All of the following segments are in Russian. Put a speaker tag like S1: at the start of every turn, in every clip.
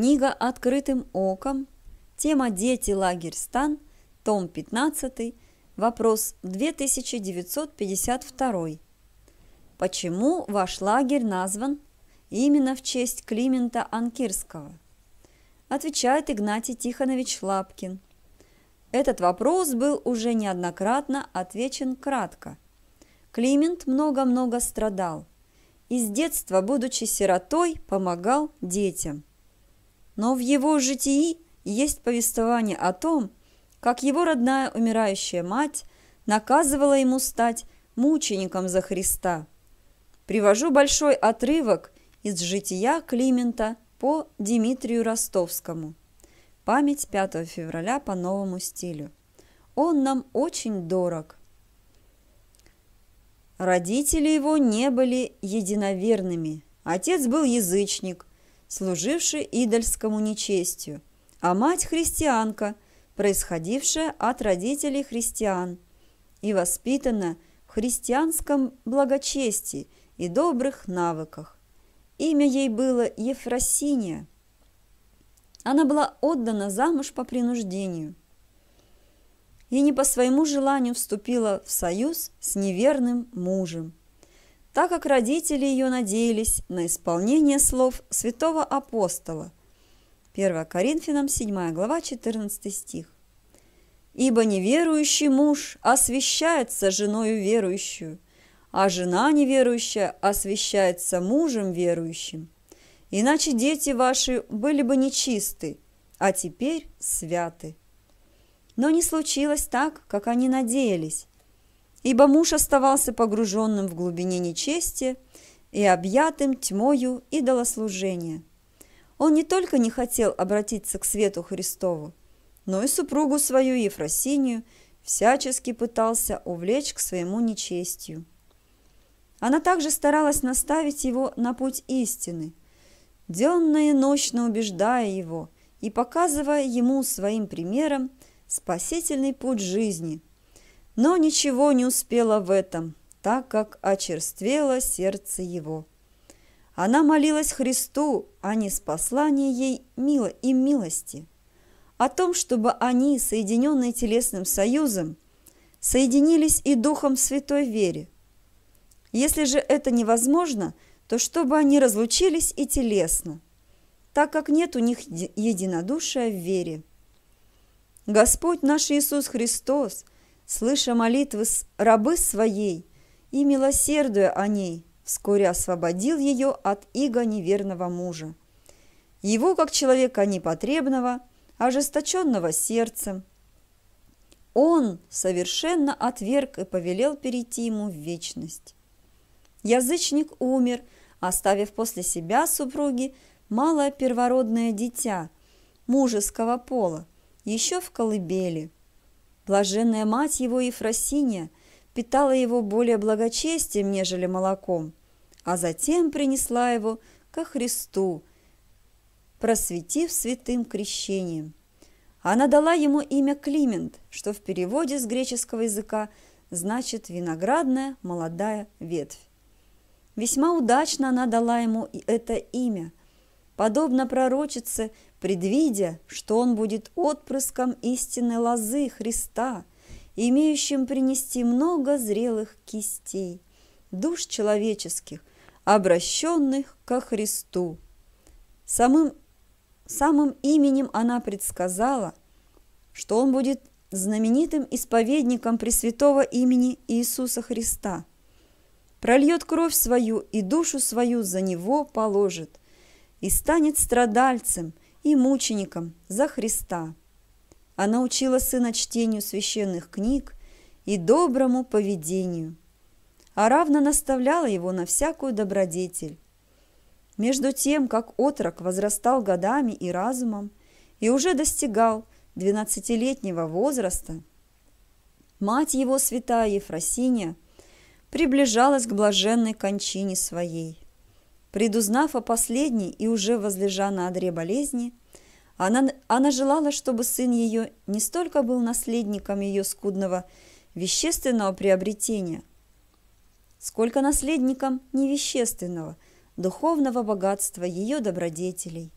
S1: Книга «Открытым оком», тема «Дети, лагерь, стан», том 15, вопрос 2952. Почему ваш лагерь назван именно в честь Климента Анкирского? Отвечает Игнатий Тихонович Лапкин. Этот вопрос был уже неоднократно отвечен кратко. Климент много-много страдал Из детства, будучи сиротой, помогал детям но в его житии есть повествование о том, как его родная умирающая мать наказывала ему стать мучеником за Христа. Привожу большой отрывок из жития Климента по Дмитрию Ростовскому. Память 5 февраля по новому стилю. Он нам очень дорог. Родители его не были единоверными. Отец был язычник, служивший идольскому нечестию, а мать христианка, происходившая от родителей христиан и воспитана в христианском благочестии и добрых навыках. Имя ей было Ефросиния. Она была отдана замуж по принуждению и не по своему желанию вступила в союз с неверным мужем так как родители ее надеялись на исполнение слов святого апостола. 1 Коринфянам 7 глава 14 стих. «Ибо неверующий муж освящается женою верующую, а жена неверующая освящается мужем верующим. Иначе дети ваши были бы нечисты, а теперь святы». Но не случилось так, как они надеялись ибо муж оставался погруженным в глубине нечести и объятым тьмою идолослужения. Он не только не хотел обратиться к свету Христову, но и супругу свою Ефросинию всячески пытался увлечь к своему нечестию. Она также старалась наставить его на путь истины, денно и ночно убеждая его и показывая ему своим примером спасительный путь жизни – но ничего не успела в этом, так как очерствело сердце его. Она молилась Христу о а неспослании ей мило и милости, о том, чтобы они, соединенные телесным союзом, соединились и Духом Святой Вере. Если же это невозможно, то чтобы они разлучились и телесно, так как нет у них единодушия в вере. Господь наш Иисус Христос – слыша молитвы рабы своей и милосердуя о ней, вскоре освободил ее от иго неверного мужа. Его, как человека непотребного, ожесточенного сердцем, он совершенно отверг и повелел перейти ему в вечность. Язычник умер, оставив после себя супруги малое первородное дитя мужеского пола, еще в колыбели – Блаженная мать его Ефросиния питала его более благочестием, нежели молоком, а затем принесла его ко Христу, просветив святым крещением. Она дала ему имя Климент, что в переводе с греческого языка значит «виноградная молодая ветвь». Весьма удачно она дала ему это имя – подобно пророчице, предвидя, что он будет отпрыском истинной лозы Христа, имеющим принести много зрелых кистей, душ человеческих, обращенных ко Христу. Самым, самым именем она предсказала, что он будет знаменитым исповедником Пресвятого имени Иисуса Христа, прольет кровь свою и душу свою за него положит – и станет страдальцем и мучеником за Христа. Она учила сына чтению священных книг и доброму поведению, а равно наставляла его на всякую добродетель. Между тем, как отрок возрастал годами и разумом и уже достигал двенадцатилетнего возраста, мать его, святая Ефросиния, приближалась к блаженной кончине своей – Предузнав о последней и уже возлежа на одре болезни, она, она желала, чтобы сын ее не столько был наследником ее скудного вещественного приобретения, сколько наследником невещественного, духовного богатства ее добродетелей.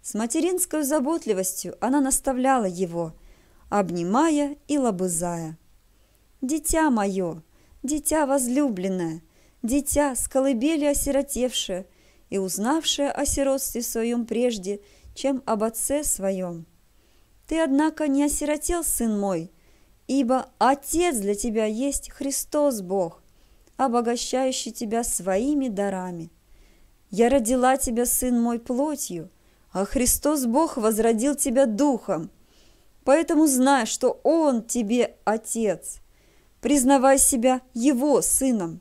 S1: С материнской заботливостью она наставляла его, обнимая и лобызая. «Дитя мое, дитя возлюбленное, дитя с колыбели осиротевшее и узнавшее о сиротстве своем прежде, чем об отце своем. Ты, однако, не осиротел, сын мой, ибо Отец для тебя есть Христос Бог, обогащающий тебя своими дарами. Я родила тебя, сын мой, плотью, а Христос Бог возродил тебя духом. Поэтому знай, что Он тебе Отец. Признавай себя Его сыном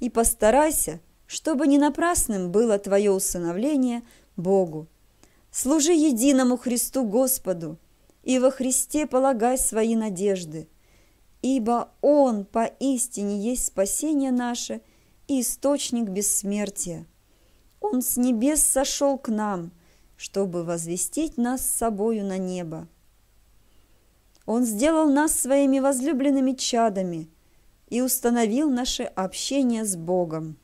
S1: и постарайся, чтобы не напрасным было твое усыновление Богу. Служи единому Христу Господу и во Христе полагай свои надежды, ибо Он поистине есть спасение наше и источник бессмертия. Он с небес сошел к нам, чтобы возвестить нас с собою на небо. Он сделал нас своими возлюбленными чадами – и установил наше общение с Богом.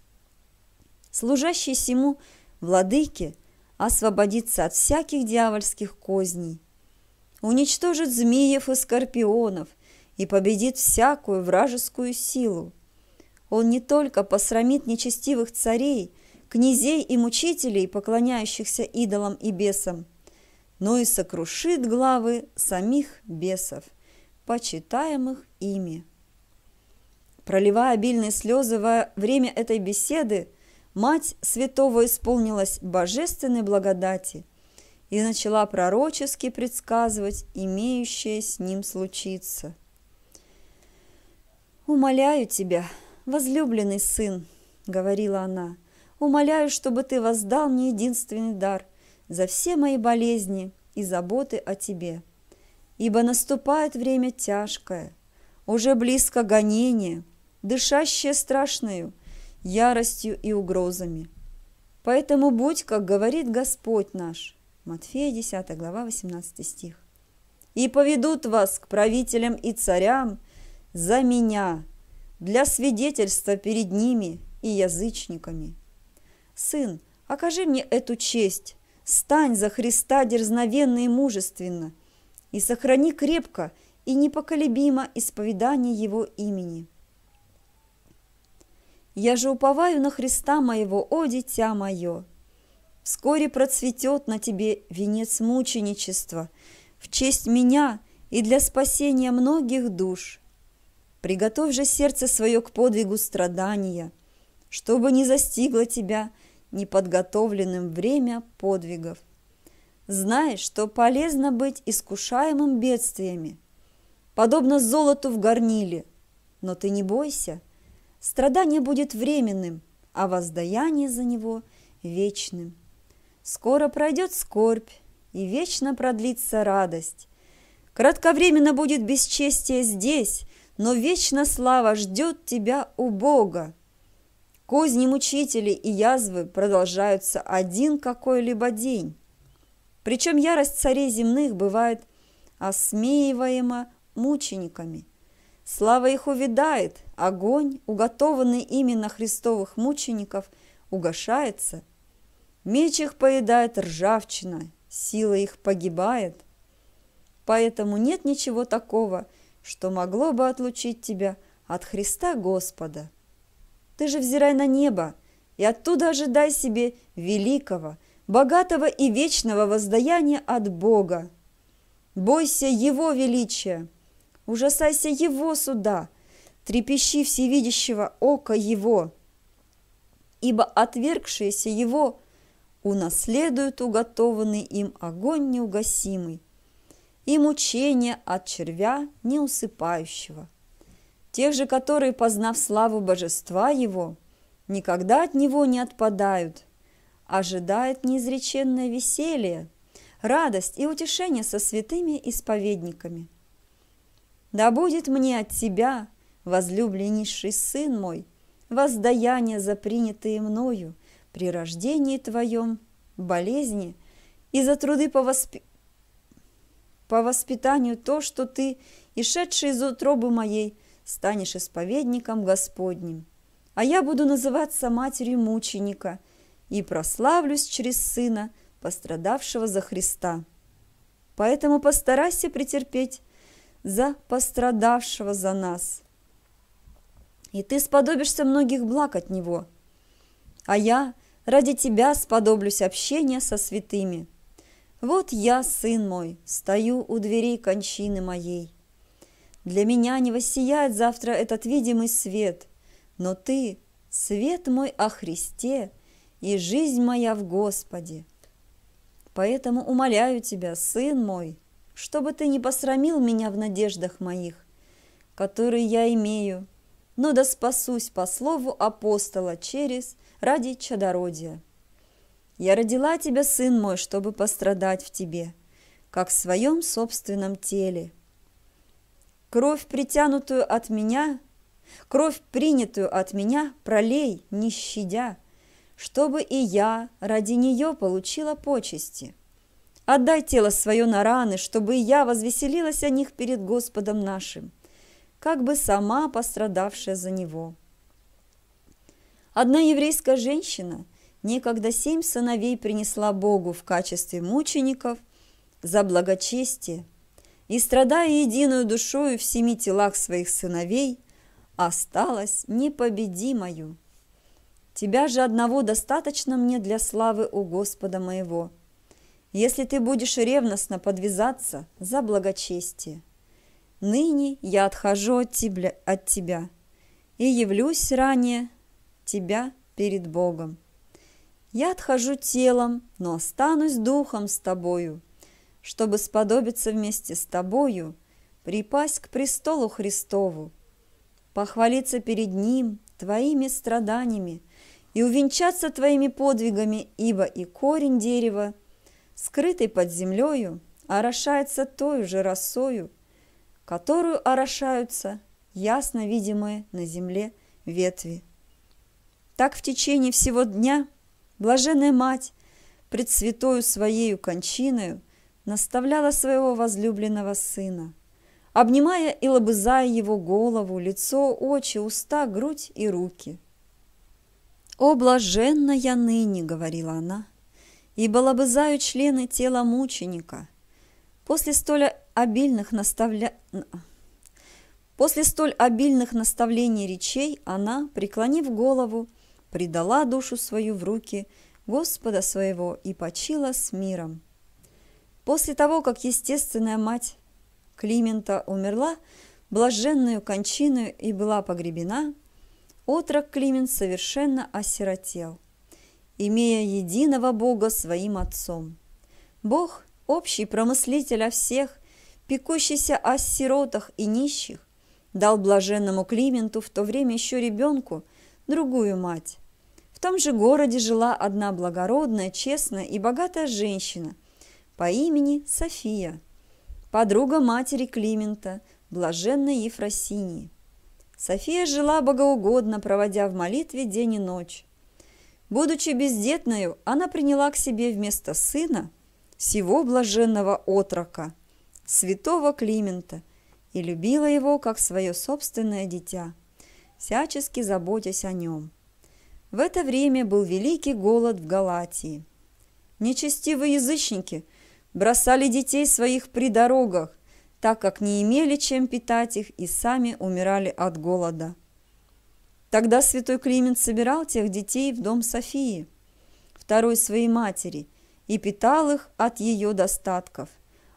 S1: Служащий сему владыке освободится от всяких дьявольских козней, уничтожит змеев и скорпионов и победит всякую вражескую силу. Он не только посрамит нечестивых царей, князей и мучителей, поклоняющихся идолам и бесам, но и сокрушит главы самих бесов, почитаемых ими. Проливая обильные слезы во время этой беседы, мать святого исполнилась божественной благодати и начала пророчески предсказывать имеющее с ним случиться. «Умоляю тебя, возлюбленный сын», — говорила она, — «умоляю, чтобы ты воздал мне единственный дар за все мои болезни и заботы о тебе. Ибо наступает время тяжкое, уже близко гонение, дышащее страшною яростью и угрозами. Поэтому будь, как говорит Господь наш. Матфея 10, глава 18 стих. И поведут вас к правителям и царям за меня, для свидетельства перед ними и язычниками. Сын, окажи мне эту честь, стань за Христа дерзновенно и мужественно, и сохрани крепко и непоколебимо исповедание Его имени. Я же уповаю на Христа моего, о дитя мое! Вскоре процветет на тебе венец мученичества в честь меня и для спасения многих душ. Приготовь же сердце свое к подвигу страдания, чтобы не застигло тебя неподготовленным время подвигов. Знай, что полезно быть искушаемым бедствиями, подобно золоту в горниле, но ты не бойся – Страдание будет временным, а воздаяние за него вечным. Скоро пройдет скорбь, и вечно продлится радость. Кратковременно будет бесчестие здесь, но вечно слава ждет тебя у Бога. Козни мучителей и язвы продолжаются один какой-либо день. Причем ярость царей земных бывает осмеиваема мучениками – Слава их увядает, огонь, уготованный именно христовых мучеников, угошается. Меч их поедает ржавчина, сила их погибает. Поэтому нет ничего такого, что могло бы отлучить тебя от Христа Господа. Ты же взирай на небо и оттуда ожидай себе великого, богатого и вечного воздаяния от Бога. Бойся Его величия – ужасайся его суда, трепещи всевидящего ока его, ибо отвергшиеся его унаследуют уготованный им огонь неугасимый и мучение от червя неусыпающего. Тех же, которые, познав славу божества его, никогда от него не отпадают, ожидает неизреченное веселье, радость и утешение со святыми исповедниками – да будет мне от тебя, возлюбленнейший сын мой, воздаяние за принятые мною при рождении твоем, болезни и за труды по, восп... по воспитанию то, что ты, и шедший из утробы моей, станешь исповедником Господним. А я буду называться матерью мученика и прославлюсь через сына, пострадавшего за Христа. Поэтому постарайся претерпеть за пострадавшего за нас. И ты сподобишься многих благ от него. А я ради тебя сподоблюсь общения со святыми. Вот я, сын мой, стою у дверей кончины моей. Для меня не воссияет завтра этот видимый свет, но ты – свет мой о Христе и жизнь моя в Господе. Поэтому умоляю тебя, сын мой – чтобы ты не посрамил меня в надеждах моих, которые я имею, но да спасусь по слову апостола через ради чадородия. Я родила тебя, сын мой, чтобы пострадать в тебе, как в своем собственном теле. Кровь, притянутую от меня, кровь, принятую от меня, пролей, не щадя, чтобы и я ради нее получила почести». Отдай тело свое на раны, чтобы я возвеселилась о них перед Господом нашим, как бы сама пострадавшая за него. Одна еврейская женщина некогда семь сыновей принесла Богу в качестве мучеников за благочестие и, страдая единую душою в семи телах своих сыновей, осталась непобедимою. Тебя же одного достаточно мне для славы у Господа моего – если ты будешь ревностно подвязаться за благочестие. Ныне я отхожу от тебя, от тебя и явлюсь ранее тебя перед Богом. Я отхожу телом, но останусь духом с тобою, чтобы сподобиться вместе с тобою, припасть к престолу Христову, похвалиться перед Ним твоими страданиями и увенчаться твоими подвигами, ибо и корень дерева – скрытый под землею, орошается той же росою, которую орошаются ясно видимые на земле ветви. Так в течение всего дня блаженная мать пред святою своею кончиною наставляла своего возлюбленного сына, обнимая и лобызая его голову, лицо, очи, уста, грудь и руки. «О, блаженная ныне!» — говорила она — ибо лобызаю члены тела мученика. После столь обильных наставля... После столь обильных наставлений речей она, преклонив голову, предала душу свою в руки Господа своего и почила с миром. После того, как естественная мать Климента умерла блаженную кончину и была погребена, отрок Климент совершенно осиротел имея единого Бога своим Отцом. Бог – общий промыслитель о всех, пекущийся о сиротах и нищих, дал блаженному Клименту, в то время еще ребенку, другую мать. В том же городе жила одна благородная, честная и богатая женщина по имени София, подруга матери Климента, блаженной Ефросинии. София жила богоугодно, проводя в молитве день и ночь. Будучи бездетною, она приняла к себе вместо сына всего блаженного отрока, святого Климента, и любила его как свое собственное дитя, всячески заботясь о нем. В это время был великий голод в Галатии. Нечестивые язычники бросали детей своих при дорогах, так как не имели чем питать их и сами умирали от голода – Тогда святой Климент собирал тех детей в дом Софии, второй своей матери, и питал их от ее достатков,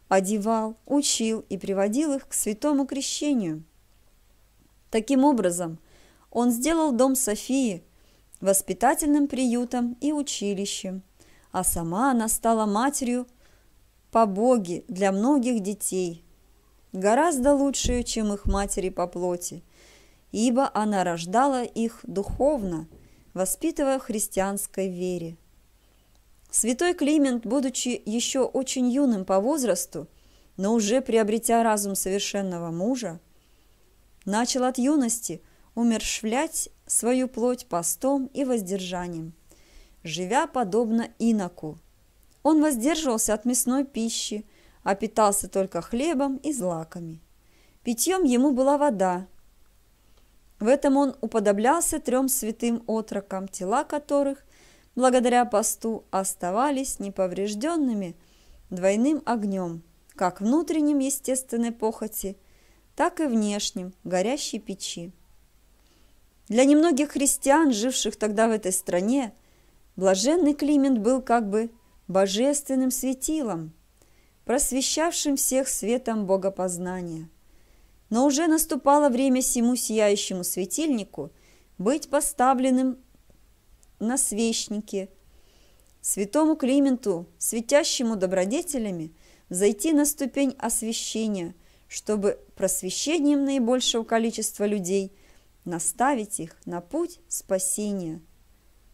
S1: одевал, учил и приводил их к святому крещению. Таким образом, он сделал дом Софии воспитательным приютом и училищем, а сама она стала матерью по Боге для многих детей, гораздо лучшую, чем их матери по плоти – ибо она рождала их духовно, воспитывая христианской вере. Святой Климент, будучи еще очень юным по возрасту, но уже приобретя разум совершенного мужа, начал от юности умершвлять свою плоть постом и воздержанием, живя подобно иноку. Он воздерживался от мясной пищи, а питался только хлебом и злаками. Питьем ему была вода, в этом он уподоблялся трем святым отрокам, тела которых, благодаря посту, оставались неповрежденными двойным огнем, как внутренним естественной похоти, так и внешним горящей печи. Для немногих христиан, живших тогда в этой стране, блаженный Климент был как бы божественным светилом, просвещавшим всех светом богопознания – но уже наступало время сему сияющему светильнику быть поставленным на свечнике, святому Клименту, светящему добродетелями, зайти на ступень освящения, чтобы просвещением наибольшего количества людей наставить их на путь спасения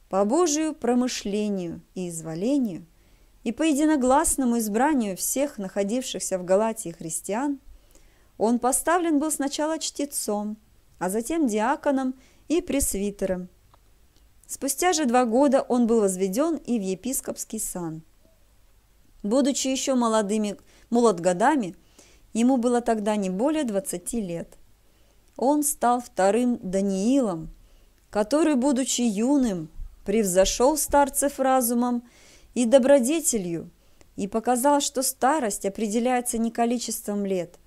S1: по Божию промышлению и изволению и по единогласному избранию всех находившихся в Галатии христиан – он поставлен был сначала чтецом, а затем диаконом и пресвитером. Спустя же два года он был возведен и в епископский сан. Будучи еще молодыми, молод годами, ему было тогда не более 20 лет. Он стал вторым Даниилом, который, будучи юным, превзошел старцев разумом и добродетелью и показал, что старость определяется не количеством лет,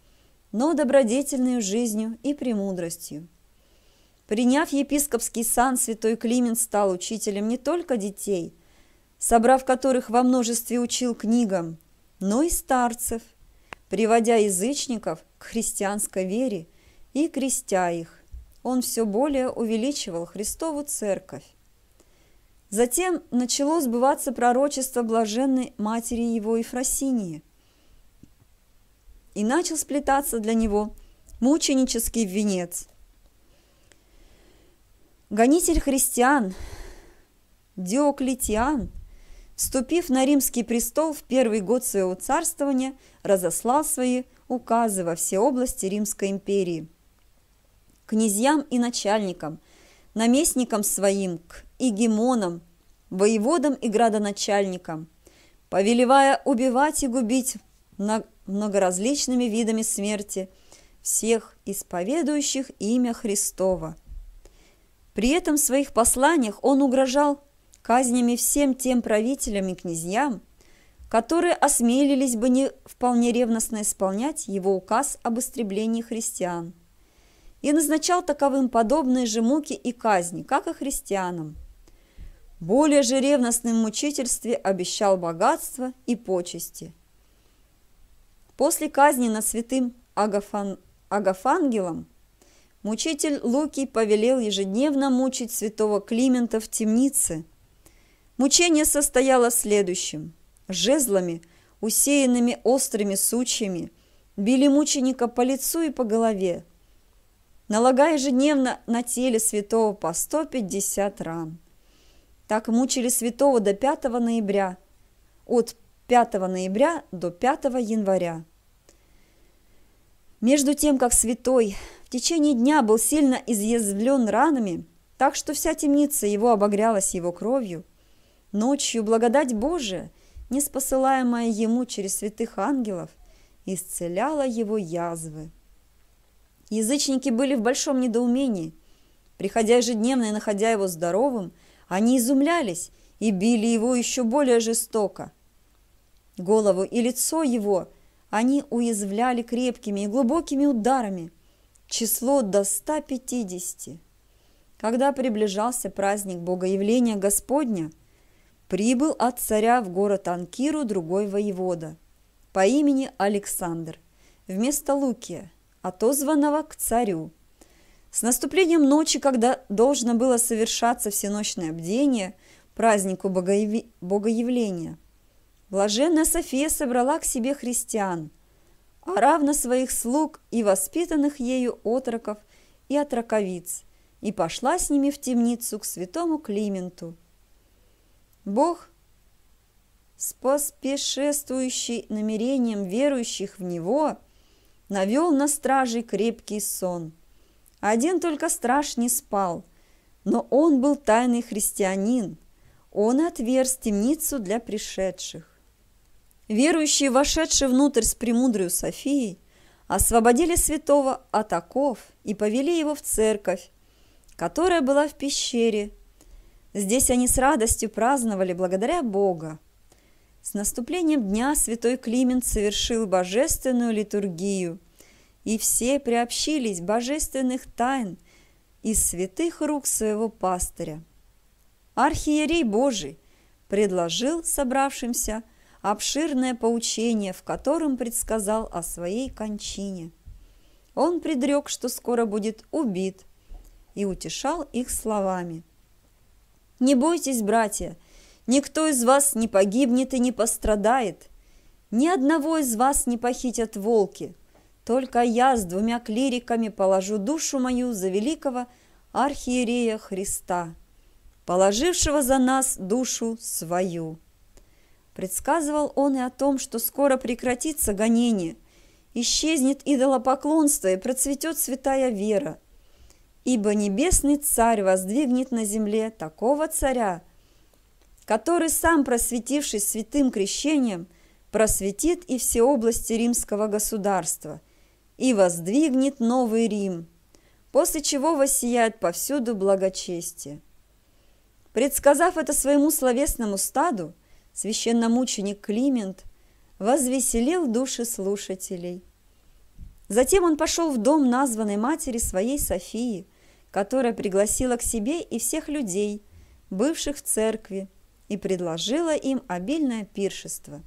S1: но добродетельную жизнью и премудростью. Приняв епископский сан, святой Климент стал учителем не только детей, собрав которых во множестве учил книгам, но и старцев, приводя язычников к христианской вере и крестя их. Он все более увеличивал Христову церковь. Затем начало сбываться пророчество блаженной матери его Ефросинии, и начал сплетаться для него мученический венец. Гонитель христиан Диоклетиан, вступив на римский престол в первый год своего царствования, разослал свои указы во все области Римской империи. Князьям и начальникам, наместникам своим, к игемонам, воеводам и градоначальникам, повелевая убивать и губить многоразличными видами смерти всех исповедующих имя Христова. При этом в своих посланиях он угрожал казнями всем тем правителям и князьям, которые осмелились бы не вполне ревностно исполнять его указ об истреблении христиан, и назначал таковым подобные же муки и казни, как и христианам. Более же ревностным мучительстве обещал богатство и почести – После казни над святым Агафан... Агафангелом мучитель Луки повелел ежедневно мучить святого Климента в темнице. Мучение состояло следующим: Жезлами, усеянными острыми сучьями, били мученика по лицу и по голове, налагая ежедневно на теле святого по 150 ран. Так мучили святого до 5 ноября, от 5 ноября до 5 января. Между тем, как святой в течение дня был сильно изъязвлен ранами, так что вся темница его обогрялась его кровью, ночью благодать Божия, неспосылаемая ему через святых ангелов, исцеляла его язвы. Язычники были в большом недоумении. Приходя ежедневно и находя его здоровым, они изумлялись и били его еще более жестоко – Голову и лицо его они уязвляли крепкими и глубокими ударами. Число до 150. Когда приближался праздник Богоявления Господня, прибыл от царя в город Анкиру другой воевода по имени Александр, вместо Лукия, отозванного к царю. С наступлением ночи, когда должно было совершаться всеночное бдение, празднику Богоявления – Блаженная София собрала к себе христиан, а равно своих слуг и воспитанных ею отроков и отроковиц, и пошла с ними в темницу к святому Клименту. Бог, споспешествующий намерением верующих в Него, навел на стражей крепкий сон. Один только страж не спал, но он был тайный христианин, он отверз темницу для пришедших. Верующие, вошедшие внутрь с премудрою Софией, освободили святого от оков и повели его в церковь, которая была в пещере. Здесь они с радостью праздновали благодаря Бога. С наступлением дня святой Климент совершил божественную литургию, и все приобщились божественных тайн из святых рук своего пастыря. Архиерей Божий предложил собравшимся – обширное поучение, в котором предсказал о своей кончине. Он предрек, что скоро будет убит, и утешал их словами. «Не бойтесь, братья, никто из вас не погибнет и не пострадает. Ни одного из вас не похитят волки. Только я с двумя клириками положу душу мою за великого архиерея Христа, положившего за нас душу свою». Предсказывал он и о том, что скоро прекратится гонение, исчезнет идолопоклонство и процветет святая вера. Ибо небесный царь воздвигнет на земле такого царя, который сам, просветившись святым крещением, просветит и все области римского государства и воздвигнет новый Рим, после чего воссияет повсюду благочестие. Предсказав это своему словесному стаду, священномученик Климент возвеселил души слушателей. Затем он пошел в дом названной матери своей Софии, которая пригласила к себе и всех людей, бывших в церкви, и предложила им обильное пиршество.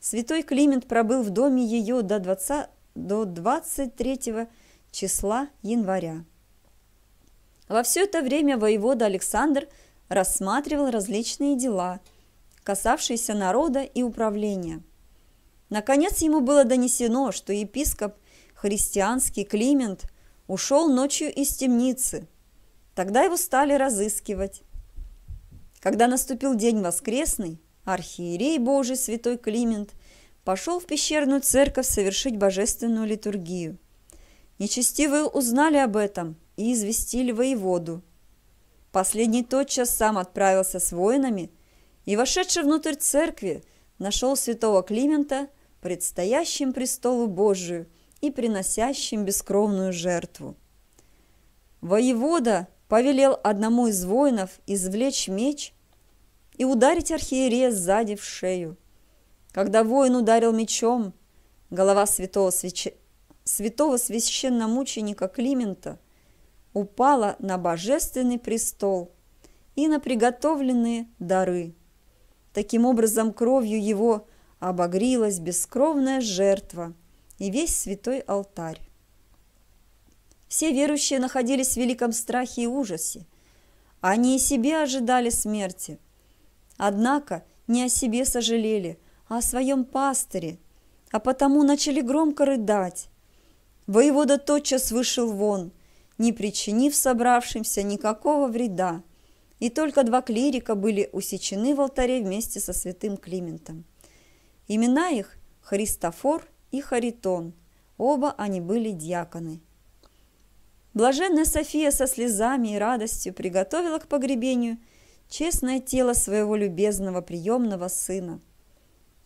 S1: Святой Климент пробыл в доме ее до, 20, до 23 числа января. Во все это время воевода Александр рассматривал различные дела – касавшиеся народа и управления. Наконец ему было донесено, что епископ христианский Климент ушел ночью из темницы. Тогда его стали разыскивать. Когда наступил день воскресный, архиерей Божий святой Климент пошел в пещерную церковь совершить божественную литургию. Нечестивые узнали об этом и известили воеводу. Последний тотчас сам отправился с воинами – и, вошедший внутрь церкви, нашел святого Климента, предстоящим престолу Божию и приносящим бескровную жертву. Воевода повелел одному из воинов извлечь меч и ударить архиерея сзади в шею. Когда воин ударил мечом, голова святого, свяч... святого священномученика Климента упала на божественный престол и на приготовленные дары – Таким образом, кровью его обогрилась бескровная жертва и весь святой алтарь. Все верующие находились в великом страхе и ужасе. Они и себе ожидали смерти. Однако не о себе сожалели, а о своем пастыре, а потому начали громко рыдать. Воевода тотчас вышел вон, не причинив собравшимся никакого вреда и только два клирика были усечены в алтаре вместе со святым Климентом. Имена их – Христофор и Харитон. Оба они были дьяконы. Блаженная София со слезами и радостью приготовила к погребению честное тело своего любезного приемного сына,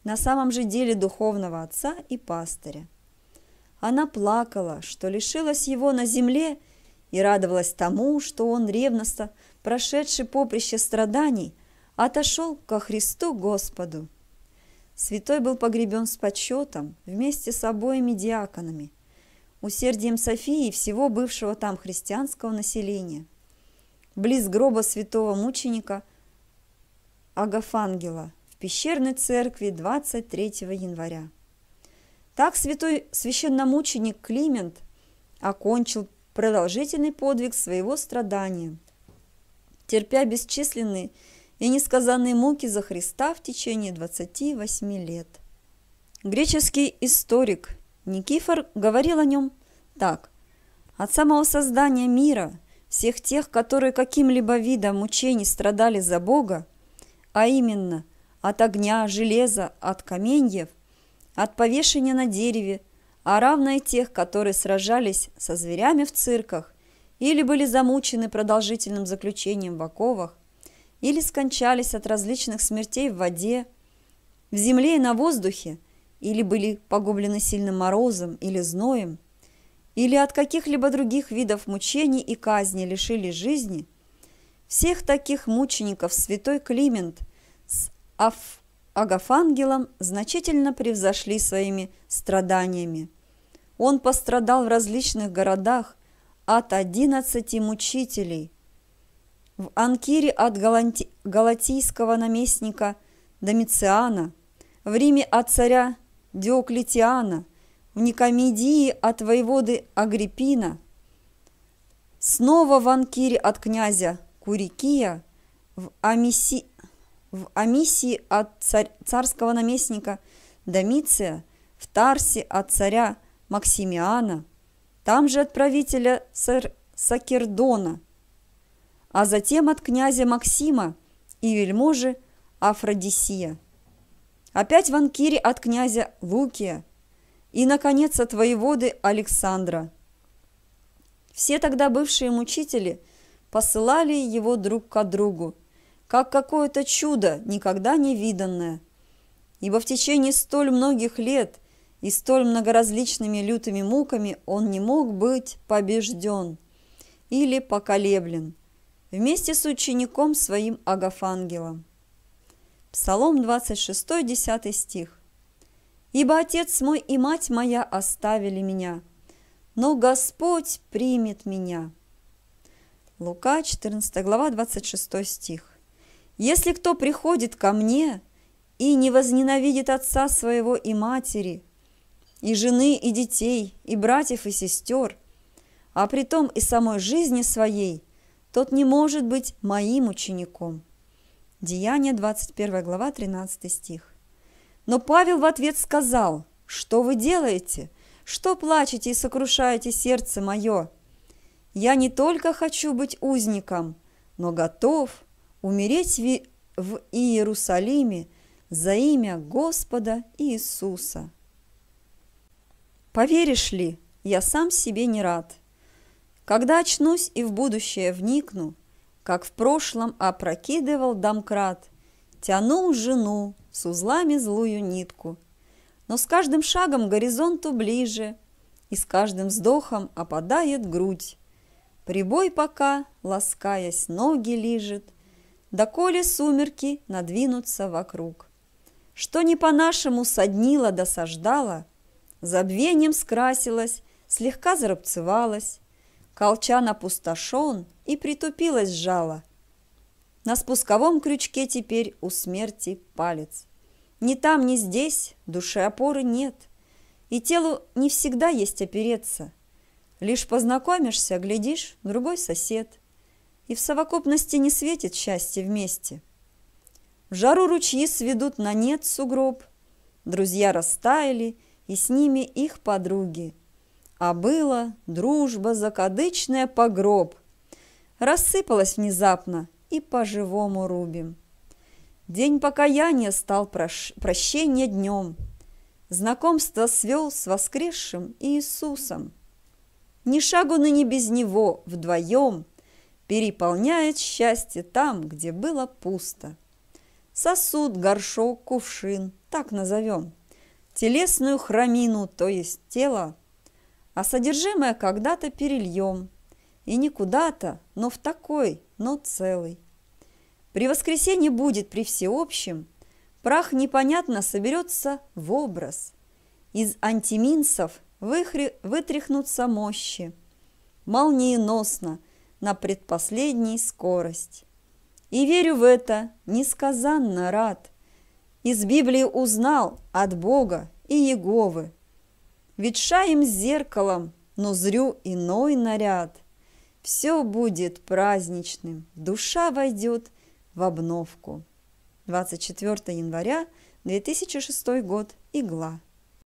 S1: на самом же деле духовного отца и пастыря. Она плакала, что лишилась его на земле, и радовалась тому, что он ревностно прошедший поприще страданий, отошел ко Христу Господу. Святой был погребен с почетом вместе с обоими диаконами, усердием Софии и всего бывшего там христианского населения. Близ гроба святого мученика Агафангела в пещерной церкви 23 января. Так святой священномученик Климент окончил продолжительный подвиг своего страдания – терпя бесчисленные и несказанные муки за Христа в течение 28 лет. Греческий историк Никифор говорил о нем так. От самого создания мира, всех тех, которые каким-либо видом мучений страдали за Бога, а именно от огня, железа, от каменьев, от повешения на дереве, а равно и тех, которые сражались со зверями в цирках, или были замучены продолжительным заключением в оковах, или скончались от различных смертей в воде, в земле и на воздухе, или были погублены сильным морозом или зноем, или от каких-либо других видов мучений и казни лишили жизни, всех таких мучеников святой Климент с Аф Агафангелом значительно превзошли своими страданиями. Он пострадал в различных городах, от одиннадцати мучителей. В Анкире от Галанти... галатийского наместника Домициана, в Риме от царя Диоклетиана, в Никомедии от воеводы Агриппина, снова в Анкире от князя Курикия, в, Амиси... в Амисии от царь... царского наместника Домиция, в Тарсе от царя Максимиана – там же от правителя сэр Сакердона, а затем от князя Максима и вельможи Афродисия. Опять в Анкире от князя Лукия и, наконец, от воеводы Александра. Все тогда бывшие мучители посылали его друг к другу, как какое-то чудо, никогда не виданное, ибо в течение столь многих лет – и столь многоразличными лютыми муками он не мог быть побежден или поколеблен вместе с учеником своим Агафангелом. Псалом 26, 10 стих. «Ибо отец мой и мать моя оставили меня, но Господь примет меня». Лука 14, глава 26 стих. «Если кто приходит ко мне и не возненавидит отца своего и матери, и жены, и детей, и братьев, и сестер, а притом и самой жизни своей, тот не может быть моим учеником. Деяние 21 глава 13 стих. Но Павел в ответ сказал, что вы делаете, что плачете и сокрушаете сердце мое. Я не только хочу быть узником, но готов умереть в Иерусалиме за имя Господа Иисуса. Поверишь ли, я сам себе не рад. Когда очнусь и в будущее вникну, Как в прошлом опрокидывал домкрат, Тянул жену с узлами злую нитку. Но с каждым шагом горизонту ближе, И с каждым вздохом опадает грудь. Прибой пока, ласкаясь, ноги лижет, Доколе сумерки надвинутся вокруг. Что не по-нашему соднило, досаждало — забвением скрасилась, слегка заробцевалась. Колчан опустошен и притупилась жало. На спусковом крючке теперь у смерти палец. Ни там, ни здесь души опоры нет, и телу не всегда есть опереться. Лишь познакомишься, глядишь, другой сосед, и в совокупности не светит счастье вместе. В жару ручьи сведут на нет сугроб, друзья растаяли, и с ними их подруги. А было дружба закадычная погроб. Рассыпалась внезапно и по-живому рубим. День покаяния стал прощ... прощение днем. Знакомство свел с воскресшим Иисусом. Ни шагу ныне без Него вдвоем Переполняет счастье там, где было пусто. Сосуд, горшок, кувшин, так назовем – телесную храмину, то есть тело, а содержимое когда-то перельем, и не куда-то, но в такой, но целый. При воскресенье будет при всеобщем, прах непонятно соберется в образ. Из антиминцев выхри... вытряхнутся мощи, молниеносно, на предпоследней скорость. И верю в это, несказанно рад – из Библии узнал от Бога и Еговы. Ведь шаем зеркалом, но зрю иной наряд. Все будет праздничным, душа войдет в обновку. 24 января 2006 год. Игла.